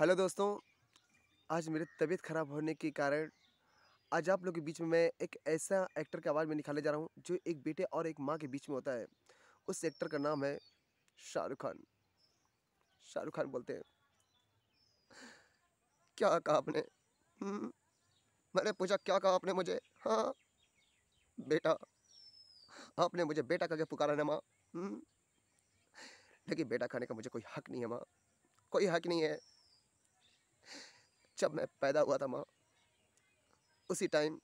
hello दोस्तों आज मेरी तबीयत ख़राब होने के कारण आज आप लोग के बीच में मैं एक ऐसा एक्टर की आवाज़ में निकालने जा रहा हूँ जो एक बेटे और एक माँ के बीच में होता है उस एक्टर का नाम है शाहरुख खान शाहरुख खान बोलते हैं क्या कहा आपने हम्म, मैंने पूछा क्या कहा आपने मुझे हाँ बेटा आपने मुझे बेटा कह के पुकारा ना माँ हम्म, लेकिन बेटा खाने का मुझे कोई हक नहीं है माँ कोई हक नहीं है जब मैं पैदा हुआ था माँ उसी टाइम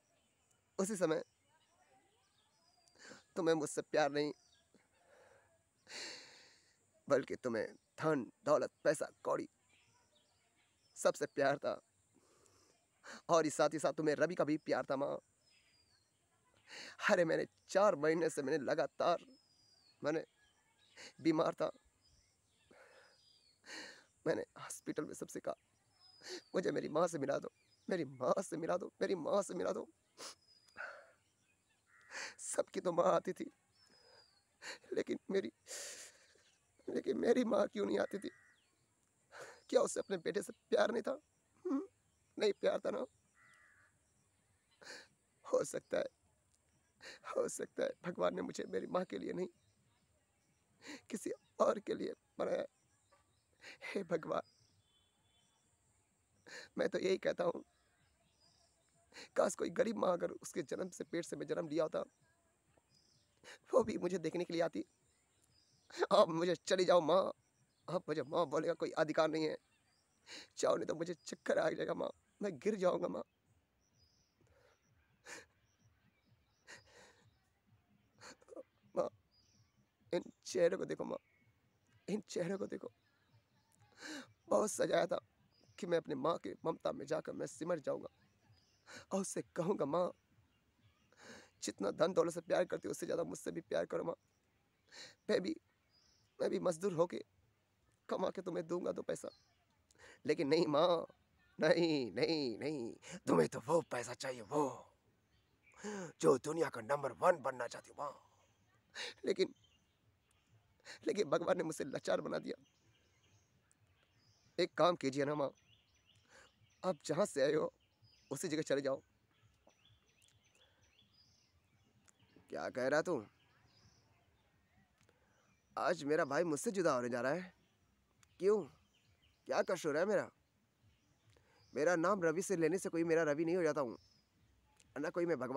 उसी समय तुम्हें मुझसे प्यार नहीं बल्कि तुम्हें धन दौलत पैसा कौड़ी सबसे प्यार था और इस साथ ही साथ तुम्हें रवि का भी प्यार था माँ अरे मैंने चार महीने से मैंने लगातार मैंने बीमार था मैंने हॉस्पिटल में सबसे कहा मुझे मेरी माँ से मिला दो मेरी माँ से मिला दो मेरी माँ से मिला दो सबकी तो माँ आती थी लेकिन मेरी लेकिन मेरी माँ क्यों नहीं आती थी क्या उसे अपने बेटे से प्यार नहीं था हम्म, नहीं प्यार था ना हो सकता है हो सकता है भगवान ने मुझे मेरी माँ के लिए नहीं किसी और के लिए बनाया हे भगवान मैं तो यही कहता हूँ काश कोई गरीब माँ अगर उसके जन्म से पेट से मैं जन्म लिया होता वो भी मुझे देखने के लिए आती आप मुझे चले जाओ माँ आप मुझे माँ बोलने का कोई अधिकार नहीं है चाहो नहीं तो मुझे चक्कर आ जाएगा माँ मैं गिर जाऊँगा माँ माँ इन चेहरे को देखो माँ इन चेहरे को देखो बहुत सजाया था कि मैं अपनी माँ के ममता में जाकर मैं सिमर जाऊँगा और उससे कहूँगा माँ जितना धन दौलत से प्यार करती उससे ज़्यादा मुझसे भी प्यार करो माँ मैं भी मैं भी मजदूर होके कमा के तुम्हें दूंगा दो पैसा लेकिन नहीं माँ नहीं नहीं नहीं तुम्हें तो वो पैसा चाहिए वो जो दुनिया का नंबर वन बनना चाहती हूँ माँ लेकिन लेकिन भगवान ने मुझसे लाचार बना दिया एक काम कीजिए ना माँ आप जहाँ से आए हो उसी जगह चले जाओ क्या कह रहा तू आज मेरा भाई मुझसे जुदा होने जा रहा है क्यों क्या कसूर है मेरा मेरा नाम रवि से लेने से कोई मेरा रवि नहीं हो जाता हूँ ना कोई मैं भगवान